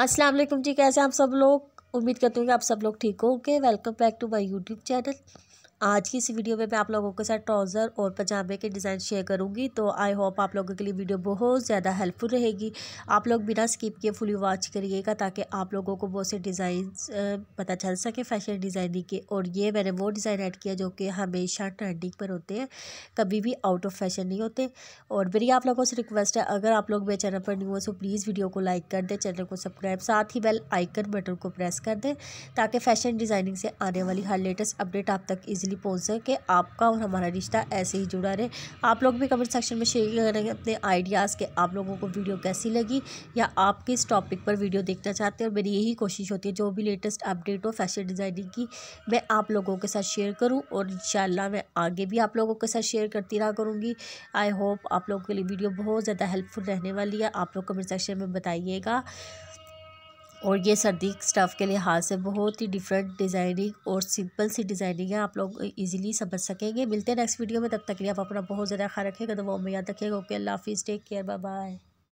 अस्सलाम वालेकुम जी कैसे आप सब लोग उम्मीद करती हूँ कि आप सब लोग ठीक हो okay welcome back to my YouTube channel आज की इस वीडियो में मैं आप लोगों के साथ ट्राउज़र और पजामे के डिज़ाइन शेयर करूंगी तो आई होप आप लोगों के लिए वीडियो बहुत ज़्यादा हेल्पफुल रहेगी आप लोग बिना स्किप किए फुली वॉच करिएगा ताकि आप लोगों को बहुत से डिज़ाइन पता चल सके फैशन डिज़ाइनिंग के और ये मैंने वो डिज़ाइन ऐड किया जो कि हमेशा ट्रेंडिंग पर होते हैं कभी भी आउट ऑफ फैशन नहीं होते और मेरी आप लोगों से रिक्वेस्ट है अगर आप लोग मेरे चैनल पर न्यू हो तो प्लीज़ वीडियो को लाइक कर दें चैनल को सब्सक्राइब साथ ही बेल आइकन बटन को प्रेस कर दें ताकि फैशन डिज़ाइनिंग से आने वाली हर लेटेस्ट अपडेट आप तक ईजी इजीली पहुंच सके आपका और हमारा रिश्ता ऐसे ही जुड़ा रहे आप लोग भी कमेंट सेक्शन में शेयर करेंगे अपने आइडियाज़ के आप लोगों को वीडियो कैसी लगी या आप किस टॉपिक पर वीडियो देखना चाहते हैं और मेरी यही कोशिश होती है जो भी लेटेस्ट अपडेट हो फैशन डिज़ाइनिंग की मैं आप लोगों के साथ शेयर करूँ और इन मैं आगे भी आप लोगों के साथ शेयर करती रहा करूँगी आई होप आप लोगों के लिए वीडियो बहुत ज़्यादा हेल्पफुल रहने वाली है आप लोग कमेंट सेक्शन में बताइएगा और ये सर्दी स्टफ़ के लिहाज से बहुत ही डिफरेंट डिज़ाइनिंग और सिंपल सी डिज़ाइनिंग है आप लोग इजीली समझ सकेंगे मिलते हैं नेक्स्ट वीडियो में तब तक के लिए आप अपना बहुत ज़्यादा ख्याल रखेगा तो वो याद रखेगा ओके अल्लाह हाफिज़ टेक केयर बाय बाय